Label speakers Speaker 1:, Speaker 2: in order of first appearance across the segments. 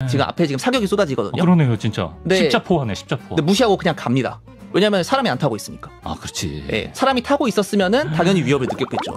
Speaker 1: 네. 지금 앞에 지금 사격이 쏟아지거든요. 아, 그러네요, 진짜. 네. 십자포하네십자포 네, 무시하고 그냥 갑니다. 왜냐면 사람이 안 타고 있으니까. 아, 그렇지. 네, 사람이 타고 있었으면 당연히 위협을 느꼈겠죠.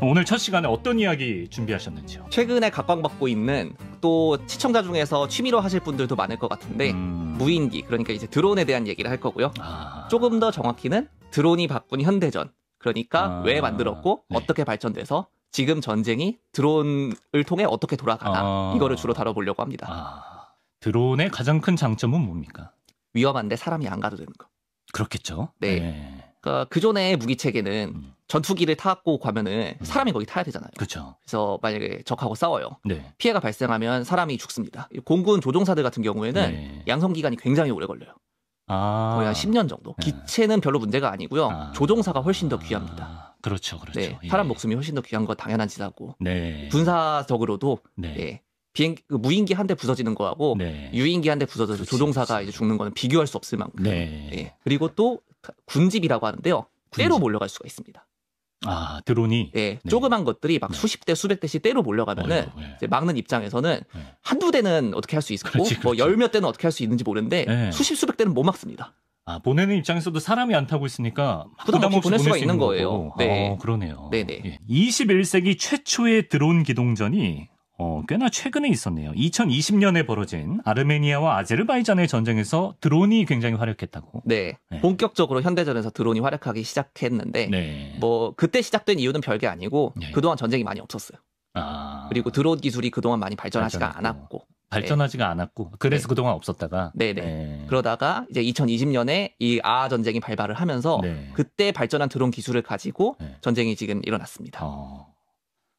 Speaker 1: 오늘 첫 시간에 어떤 이야기 준비하셨는지요? 최근에 각광받고 있는 또 시청자 중에서 취미로 하실 분들도 많을 것 같은데 음... 무인기 그러니까 이제 드론에 대한 얘기를 할 거고요. 아... 조금 더 정확히는 드론이 바꾼 현대전 그러니까 아... 왜 만들었고 네. 어떻게 발전돼서 지금 전쟁이 드론을 통해 어떻게 돌아가나 아. 이거를 주로 다뤄보려고 합니다. 아. 드론의 가장 큰 장점은 뭡니까? 위험한데 사람이 안 가도 되는 거. 그렇겠죠. 네. 네. 그러니까 그 전에 무기 체계는 음. 전투기를 타고 가면은 음. 사람이 거기 타야 되잖아요. 그렇죠. 그래서 만약에 적하고 싸워요. 네. 피해가 발생하면 사람이 죽습니다. 공군 조종사들 같은 경우에는 네. 양성 기간이 굉장히 오래 걸려요. 아. 거의 한 10년 정도. 네. 기체는 별로 문제가 아니고요. 아. 조종사가 훨씬 더 귀합니다. 아. 그렇죠, 그렇죠. 네, 예. 사람 예. 목숨이 훨씬 더 귀한 거 당연한 짓하고 네. 분사적으로도 네. 예, 비행 그 무인기 한 대 부서지는 거하고 네. 유인기 한 대 부서져서 그렇 조종사가 그렇 이제 죽는 거는 비교할 수 없을 만큼. 네. 예. 그리고 또 군집이라고 하는데요. 군집. 때로 몰려갈 수가 있습니다. 아 드론이 예, 네. 조그만 것들이 막 네. 수십 대 수백 대씩 때로 몰려가면은 어이 예. 이제 막는 입장에서는 예. 한두 대는 어떻게 할 수 있고 뭐열몇 그렇죠. 대는 어떻게 할 수 있는지 모르는데 수십 수백 대는 못
Speaker 2: 막습니다. 아, 보내는 입장에서도 사람이 안 타고 있으니까 부담 없이, 없이 보낼 수가 있는 거예요. 네. 어, 그러네요. 네네. 예. 21세기 최초의 드론 기동전이 어, 꽤나 최근에 있었네요. 2020년에 벌어진 아르메니아와 아제르바이잔의 전쟁에서 드론이 굉장히 활약했다고.
Speaker 1: 네. 네. 본격적으로 현대전에서 드론이 활약하기 시작했는데, 네. 뭐, 그때 시작된 이유는 별게 아니고, 네. 그동안 전쟁이 많이 없었어요. 아... 그리고 드론 기술이 그동안 많이 발전하지가 않았고.
Speaker 2: 발전하지가 네. 않았고 그래서 네. 그동안 없었다가
Speaker 1: 네네 네. 네. 그러다가 이제 2020년에 이 아아 전쟁이 발발을 하면서 네. 그때 발전한 드론 기술을 가지고 네. 전쟁이 지금 일어났습니다. 어.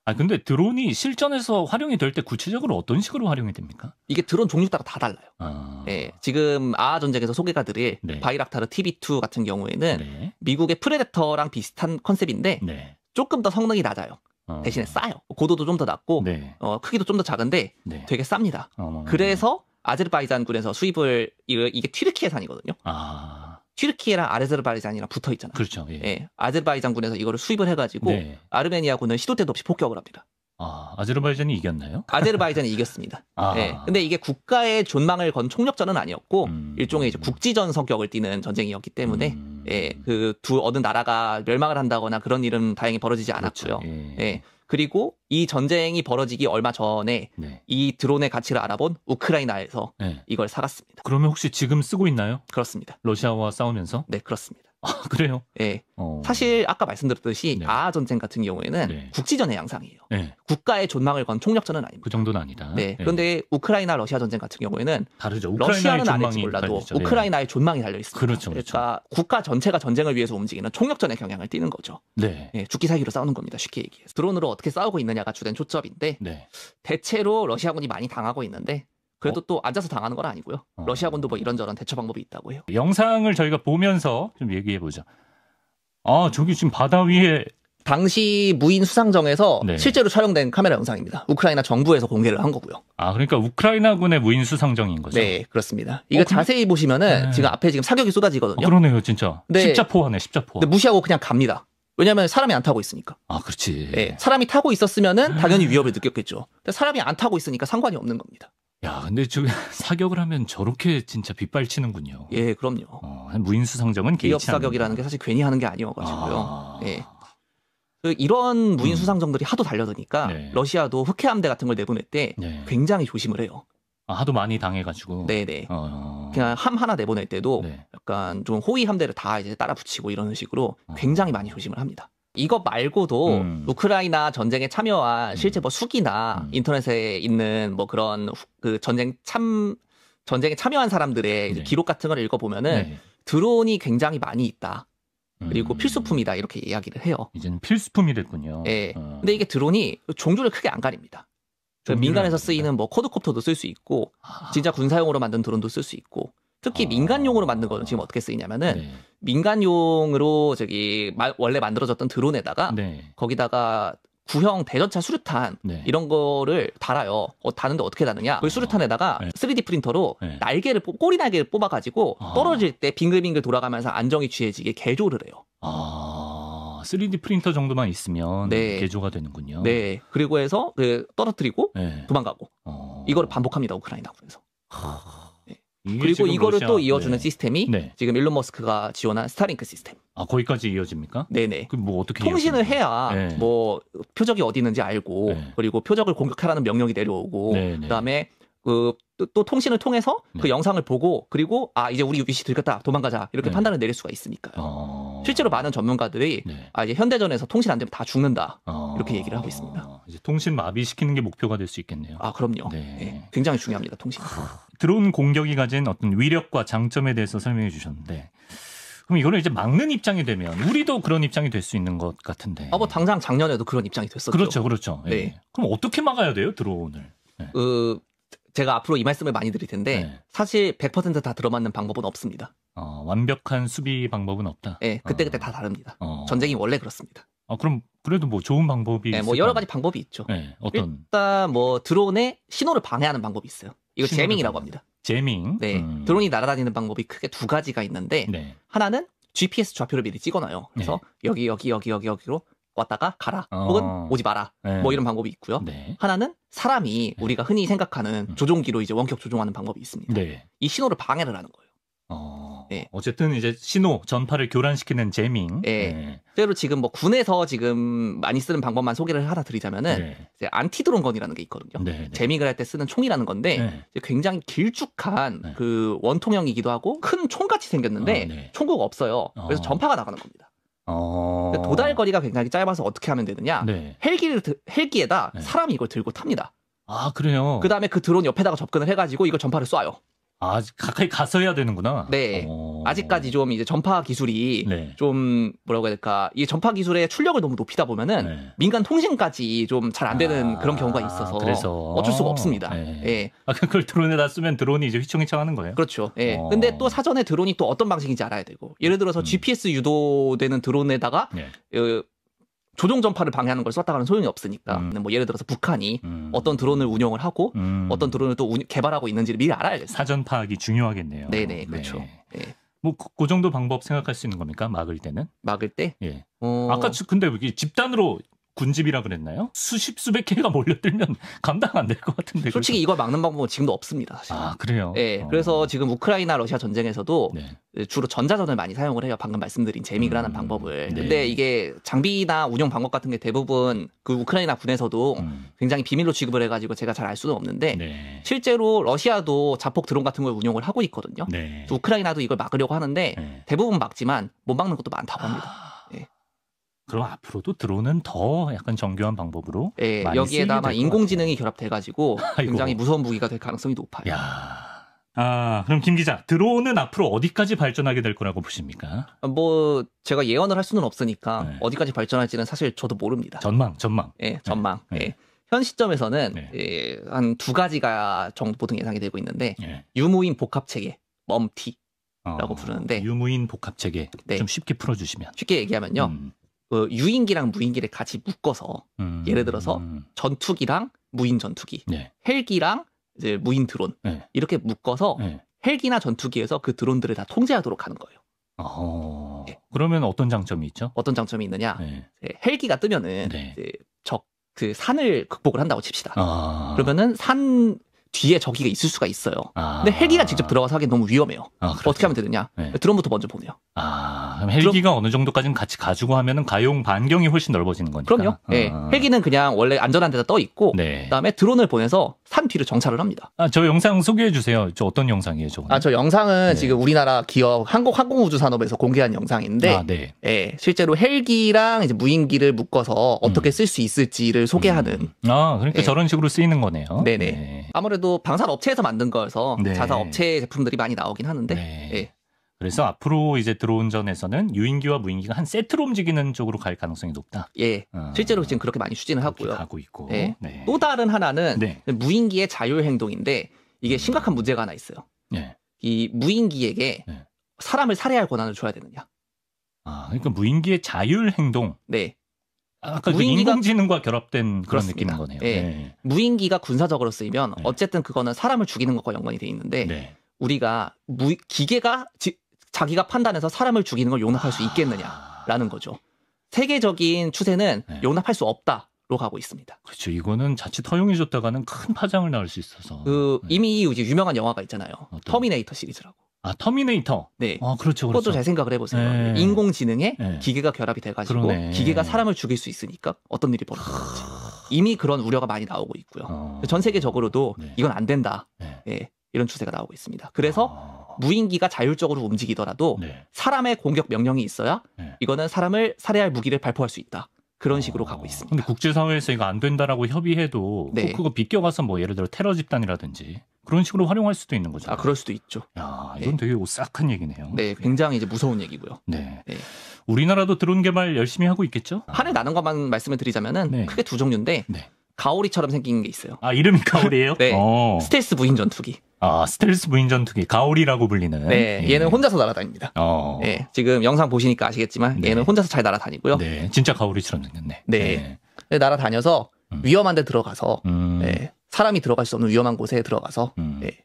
Speaker 1: 아 근데 드론이 실전에서 활용이 될 때 구체적으로 어떤 식으로 활용이 됩니까? 이게 드론 종류 따라 다 달라요. 아... 네, 지금 아아 전쟁에서 소개가 드릴 네. 바이락타르 TV2 같은 경우에는 네. 미국의 프레데터랑 비슷한 컨셉인데 네. 조금 더 성능이 낮아요. 어. 대신에 싸요. 고도도 좀 더 낮고 네. 어, 크기도 좀 더 작은데 네. 되게 쌉니다. 어머머머. 그래서 아제르바이잔군에서 수입을 이게 튀르키예산이거든요. 아. 튀르키예랑 아제르바이잔이랑 붙어 있잖아요. 그렇죠. 예. 예. 아제르바이잔군에서 이거를 수입을 해가지고 네. 아르메니아군은 시도 때도 없이 폭격을 합니다. 아, 아제르바이잔이 이겼나요? 아제르바이잔이 이겼습니다. 아. 예. 근데 이게 국가의 존망을 건 총력전은 아니었고 음. 일종의 이제 국지전 성격을 띠는 전쟁이었기 때문에 음. 예, 그두 어느 나라가 멸망을 한다거나 그런 일은 다행히 벌어지지 않았고요. 그렇죠. 예. 예. 그리고 이 전쟁이 벌어지기 얼마 전에 네. 이 드론의 가치를 알아본 우크라이나에서 네. 이걸 사갔습니다. 그러면 혹시 지금 쓰고 있나요? 그렇습니다. 러시아와 싸우면서? 네, 그렇습니다. 아, 그래요? 예. 어. 사실 아까 말씀드렸듯이 네. 아하 전쟁 같은 경우에는 네. 국지전의 양상이에요. 네. 국가의 존망을 건 총력전은 아닙니다. 그 정도는 아니다. 네. 네. 그런데 우크라이나 러시아 전쟁 같은 경우에는 다르죠. 러시아는 아닐지 몰라도 달리죠. 네. 우크라이나의 존망이 달려 있습니다. 그렇죠, 그렇죠. 그러니까 국가 전체가 전쟁을 위해서 움직이는 총력전의 경향을 띠는 거죠. 네. 네 죽기 살기로 싸우는 겁니다. 쉽게 얘기해서 드론으로 어떻게 싸우고 있느냐가 주된 초점인데 대체로 러시아군이 많이 당하고 있는데 그래도 어? 또 앉아서 당하는 건 아니고요. 어. 러시아군도 뭐 이런저런 대처 방법이 있다고 해요. 영상을 저희가 보면서 좀 얘기해 보죠. 아, 저기 지금 바다 위에 당시 무인 수상정에서 네. 실제로 촬영된 카메라 영상입니다. 우크라이나 정부에서 공개를 한 거고요.
Speaker 2: 아, 그러니까 우크라이나군의 무인 수상정인 거죠? 네, 그렇습니다. 이거
Speaker 1: 어, 근데... 자세히 보시면은 네. 지금 앞에 지금 사격이 쏟아지거든요. 어, 그러네요, 진짜. 네. 십자포하네, 십자포. 근데 무시하고 그냥 갑니다. 왜냐하면 사람이 안 타고 있으니까. 아, 그렇지. 네, 사람이 타고 있었으면은 당연히 위협을 느꼈겠죠. 근데 사람이 안 타고 있으니까 상관이 없는 겁니다.
Speaker 2: 야, 근데 저 사격을 하면 저렇게 진짜 빗발치는군요. 예, 그럼요. 어, 무인수 상정은 기업 사격이라는
Speaker 1: 게 사실 괜히 하는 게 아니어가지고요. 아... 예. 이런 무인수 음. 상정들이 음. 하도 달려드니까 네. 러시아도 흑해함대 같은 걸 내보낼 때 네. 굉장히 조심을 해요. 아, 하도 많이 당해가지고. 네네. 네. 어... 그냥 함 하나 내보낼 때도 네. 약간 좀 호위 함대를 다 이제 따라 붙이고 이런 식으로 어. 굉장히 많이 조심을 합니다. 이것 말고도 음. 우크라이나 전쟁에 참여한 음. 실제 뭐 수기나 음. 인터넷에 있는 뭐 그런 그 전쟁 참 전쟁에 참여한 사람들의 네. 기록 같은 걸 읽어보면은 네. 드론이 굉장히 많이 있다. 그리고 음. 필수품이다 이렇게 이야기를 해요. 이제는 필수품이 됐군요. 예. 네. 어. 근데 이게 드론이 종류를 크게 안 가립니다. 그 민간에서 쓰이는 뭐 쿼드콥터도 쓸 수 있고 아. 진짜 군사용으로 만든 드론도 쓸 수 있고 특히 아. 민간용으로 만든 거는 지금 어떻게 쓰이냐면은 네. 민간용으로 저기 마, 원래 만들어졌던 드론에다가 네. 거기다가 구형 대전차 수류탄 네. 이런 거를 달아요. 어, 다는데 어떻게 다느냐? 아. 그 수류탄에다가 네. 3D 프린터로 네. 날개를 꼬리 날개를 뽑아가지고 아. 떨어질 때 빙글빙글 돌아가면서 안정이 취해지게 개조를 해요. 아, 3D 프린터 정도만 있으면 네. 개조가 되는군요. 네. 그리고 해서 그 떨어뜨리고 네. 도망가고 어. 이를 반복합니다 우크라이나 군에서. 하... 그리고 이거를 또 이어주는 네. 시스템이 네. 지금 일론 머스크가 지원한 스타링크 시스템. 아 거기까지 이어집니까? 네네. 그뭐 어떻게 통신을 이어집니까? 해야 네. 뭐 표적이 어디 있는지 알고 네. 그리고 표적을 공격하라는 명령이 내려오고 네, 네. 그다음에 그 또, 또 통신을 통해서 그 영상을 보고 그리고 아 이제 우리 위치 들켰다 도망가자 이렇게 판단을 내릴 수가 있으니까요. 아... 어. 실제로 많은 전문가들이 네. 아 이제 현대전에서 통신 안 되면 다 죽는다 어... 이렇게 얘기를 하고 있습니다. 이제 통신 마비시키는 게 목표가 될 수 있겠네요. 아 그럼요. 네.
Speaker 2: 네. 굉장히 중요합니다 통신. 드론 공격이 가진 어떤 위력과 장점에 대해서 설명해 주셨는데 그럼 이거를 이제 막는 입장이 되면 우리도 그런 입장이 될 수 있는 것 같은데. 아뭐
Speaker 1: 당장 작년에도 그런 입장이 됐었죠. 그렇죠, 그렇죠. 예. 네. 그럼 어떻게 막아야 돼요 드론을? 네. 그 제가 앞으로 이 말씀을 많이 드릴 텐데 네. 사실 100%다 들어맞는 방법은 없습니다. 어, 완벽한 수비 방법은 없다. 예, 그때 그때 어. 다 다릅니다. 어. 전쟁이 원래 그렇습니다. 아, 그럼
Speaker 2: 그래도 뭐 좋은 방법이 네, 뭐 여러 가지
Speaker 1: 방법이 있죠. 네, 어떤 일단 뭐 드론의 신호를 방해하는 방법이 있어요. 이거 신 제밍이라고 합니다. 제밍. 네, 음. 드론이 날아다니는 방법이 크게 두 가지가 있는데 네. 하나는 GPS 좌표를 미리 찍어놔요. 그래서 네. 여기 여기 여기 여기 여기로 왔다가 가라 어. 혹은 오지 마라 네. 뭐 이런 방법이 있고요. 네. 하나는 사람이 네. 우리가 흔히 생각하는 음. 조종기로 이제 원격 조종하는 방법이 있습니다. 네. 이 신호를 방해를 하는 거예요. 네. 어쨌든 이제 신호 전파를 교란시키는 제밍. 네. 예. 네. 실제로 지금 뭐 군에서 지금 많이 쓰는 방법만 소개를 하나 드리자면은 네. 이제 안티드론건이라는 게 있거든요. 제밍을 네, 네. 할때 쓰는 총이라는 건데 굉장히 길쭉한 그 원통형이기도 하고 큰 총같이 생겼는데 어, 총구가 없어요. 그래서 어. 전파가 나가는 겁니다. 어... 그러니까 도달 거리가 굉장히 짧아서 어떻게 하면 되느냐? 헬기를 헬기에다 사람이 이걸 들고 탑니다.
Speaker 2: 아 그래요.
Speaker 1: 그 다음에 그 드론 옆에다가 접근을 해가지고 이걸 전파를 쏴요. 아, 가까이 가서 해야 되는구나. 네. 오. 어. 아직까지 좀 이제 전파 기술이 네. 좀 뭐라고 해야 될까. 이 전파 기술의 출력을 너무 높이다 보면은 네. 민간 통신까지 좀 잘 안 되는 아, 그런 경우가 있어서 그래서. 어쩔 수가 없습니다. 네. 예.
Speaker 2: 아, 그걸 드론에다 쓰면 드론이 이제 휘청휘청 하는 거예요? 그렇죠.
Speaker 1: 예. 오. 어. 근데 또 사전에 드론이 또 어떤 방식인지 알아야 되고 예를 들어서 음. GPS 유도되는 드론에다가 예. 조종 전파를 방해하는 걸 썼다가는 소용이 없으니까. 음. 뭐 예를 들어서 북한이 음. 어떤 드론을 운영을 하고 음. 어떤 드론을 또 운, 개발하고 있는지를 미리 알아야겠어요. 사전 파악이 중요하겠네요. 네네 네. 그렇죠. 네. 네.
Speaker 2: 뭐 뭐그 그 정도 방법 생각할 수 있는 겁니까 막을 때는? 막을 때? 예.
Speaker 1: 어... 아까 근데 집단으로 군집이라 그랬나요? 수십 수백 개가 몰려들면 감당 안 될 것 같은데. 솔직히 그래서. 이걸 막는 방법은 지금도 없습니다. 사실. 아
Speaker 2: 그래요. 예.
Speaker 1: 어. 그래서 지금 우크라이나 러시아 전쟁에서도 네. 예, 주로 전자전을 많이 사용을 해요. 방금 말씀드린 재미그라는 음. 방법을. 네. 근데 네. 이게 장비나 운영 방법 같은 게 대부분 그 우크라이나 군에서도 음. 굉장히 비밀로 취급을 해가지고 제가 잘 알 수는 없는데 네. 실제로 러시아도 자폭 드론 같은 걸운영을 하고 있거든요. 네. 우크라이나도 이걸 막으려고 하는데 네. 대부분 막지만 못 막는 것도 많다고 합니다. 아,
Speaker 2: 그럼 앞으로도 드론은 더 약간 정교한 방법으로
Speaker 1: 예, 여기에다가 인공지능이 결합돼가지고 굉장히 무서운 무기가 될 가능성이 높아요. 야. 아, 그럼 김 기자, 드론은 앞으로 어디까지 발전하게 될 거라고 보십니까? 어, 뭐 제가 예언을 할 수는 없으니까 네. 어디까지 발전할지는 사실 저도 모릅니다. 전망, 전망. 예, 네. 전망. 네. 예. 현 시점에서는 네. 예, 한두 가지가 정도 보통 예상이 되고 있는데 네. 유무인 복합 체계, 멈티. 라고 어, 부르는데 유무인 복합 체계 네. 좀 쉽게 풀어주시면 쉽게 얘기하면요 음. 그 유인기랑 무인기를 같이 묶어서 음, 예를 들어서 전투기랑 무인 전투기, 네. 헬기랑 이제 무인 드론 네. 이렇게 묶어서 네. 헬기나 전투기에서 그 드론들을 다 통제하도록 하는 거예요. 어... 예. 그러면 어떤 장점이 있죠? 어떤 장점이 있느냐? 네. 헬기가 뜨면은 네. 적그 산을 극복을 한다고 칩시다. 아... 그러면은 산 뒤에 저기가 있을 수가 있어요. 아. 근데 헬기가 직접 들어가서 하기 엔 너무 위험해요. 아, 어떻게 하면 되느냐? 네. 드론부터 먼저 보내요.
Speaker 2: 아, 그럼 헬기가 드론... 어느 정도까지는 같이 가지고 하면은 가용 반경이 훨씬 넓어지는
Speaker 1: 거니까. 그럼요. 아. 네. 헬기는 그냥 원래 안전한 데다 떠 있고 네. 그다음에 드론을 보내서 산 뒤로 정찰을 합니다.
Speaker 2: 아, 저 영상 소개해 주세요. 저 어떤 영상이에요, 저거?
Speaker 1: 아, 저 영상은 네. 지금 우리나라 기업 한국 항공우주 산업에서 공개한 영상인데 아, 네. 예, 실제로 헬기랑 이제 무인기를 묶어서 어떻게 음. 쓸수 있을지를 소개하는 음. 아, 그러니까 예. 저런 식으로 쓰이는 거네요. 네, 네. 아무래도 아무래도 방산 업체에서 만든 거여서 네. 자사 업체 제품들이 많이 나오긴 하는데. 네. 예. 그래서
Speaker 2: 앞으로 이제 들어온 전에서는 유인기와 무인기가 한 세트로 움직이는 쪽으로 갈 가능성이 높다. 예,
Speaker 1: 어. 실제로 지금 그렇게 많이 추진을 하고요. 하고 있고. 예. 네. 또 다른 하나는 네. 무인기의 자율 행동인데 이게 음. 심각한 문제가 하나 있어요. 예. 이 무인기에게 네. 사람을 살해할 권한을 줘야 되느냐.
Speaker 2: 아, 그러니까 무인기의 자율 행동. 네. 아까 그러니까 그러니까 무인기가, 그 인공지능과 결합된 그런 그렇습니다. 느낌인 거네요.
Speaker 1: 네. 네. 무인기가 군사적으로 쓰이면 네. 어쨌든 그거는 사람을 죽이는 것과 연관이 돼 있는데 네. 우리가 무, 기계가 지, 자기가 판단해서 사람을 죽이는 걸 용납할 수 아. 있겠느냐라는 거죠. 세계적인 추세는 네. 용납할 수 없다. 로 가고 있습니다. 그렇죠. 이거는 자칫 허용해줬다가는 큰 파장을 낳을 수 있어서. 그 네. 이미 이 유명한 영화가 있잖아요. 어떤... 터미네이터 시리즈라고. 아 터미네이터. 네. 아 그렇죠. 그렇죠. 그것도 그렇죠. 잘 생각을 해보세요. 네. 인공지능에 네. 기계가 결합이 돼가지고 그러네. 기계가 사람을 죽일 수 있으니까 어떤 일이 벌어질지 이미 그런 우려가 많이 나오고 있고요. 어. 전 세계적으로도 네. 이건 안 된다. 네. 예, 이런 추세가 나오고 있습니다. 그래서 아. 무인기가 자율적으로 움직이더라도 네. 사람의 공격 명령이 있어야 네. 이거는 사람을 살해할 무기를 발포할 수 있다. 그런 아. 식으로 어, 가고 있습니다.
Speaker 2: 근데 국제사회에서 이거 안 된다라고 협의해도 네. 꼭 뭐 그거 비껴가서 뭐 예를 들어 테러 집단이라든지 그런 식으로 활용할 수도 있는 거죠. 아, 그럴 수도 있죠. 야, 네. 이건 네. 되게 오싹한 얘기네요. 네,
Speaker 1: 굉장히 이제 무서운 얘기고요. 네. 네. 우리나라도 드론 개발 열심히 하고 있겠죠? 하늘 나는 것만 말씀을 드리자면은 네. 크게 두 종류인데 네. 가오리처럼 생긴 게 있어요.
Speaker 2: 아, 이름이 가오리예요? 네. 오.
Speaker 1: 어. 스텔스 무인 전투기. 아, 스텔스 무인 전투기 가오리라고 불리는. 네, 예. 얘는 혼자서 날아다닙니다. 어. 네, 지금 영상 보시니까 아시겠지만 네. 얘는 혼자서 잘 날아다니고요. 네, 진짜 가오리처럼 생겼네. 네, 날아다녀서 음. 위험한데 들어가서 음. 네, 사람이 들어갈 수 없는 위험한 곳에 들어가서 음. 네.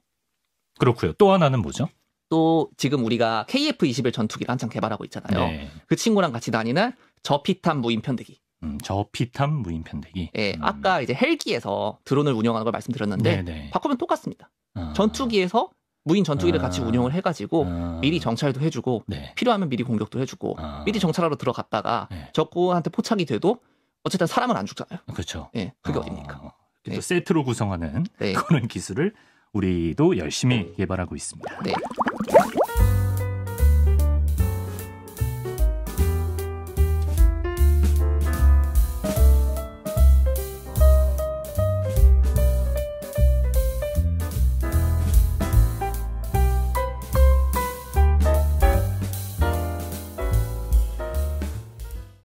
Speaker 1: 그렇고요. 또 하나는 뭐죠? 또 지금 우리가 KF-21 전투기를 한창 개발하고 있잖아요. 네. 그 친구랑 같이 다니는 저피탄 무인편대기. 음, 저피탄 무인편대기. 네, 예, 음. 아까 이제 헬기에서 드론을 운영하는 걸 말씀드렸는데 네네. 네. 바꾸면 똑같습니다. 아. 전투기에서 무인 전투기를 아. 같이 운영을 해가지고 아. 미리 정찰도 해주고 네. 필요하면 미리 공격도 해주고 아. 미리 정찰하러 들어갔다가 네. 적군한테 포착이 돼도 어쨌든 사람은 안 죽잖아요. 그렇죠. 예, 그게 어. 어딥니까? 네. 세트로 구성하는 네. 그런
Speaker 2: 기술을 우리도 열심히 네. 개발하고 있습니다.
Speaker 1: 네.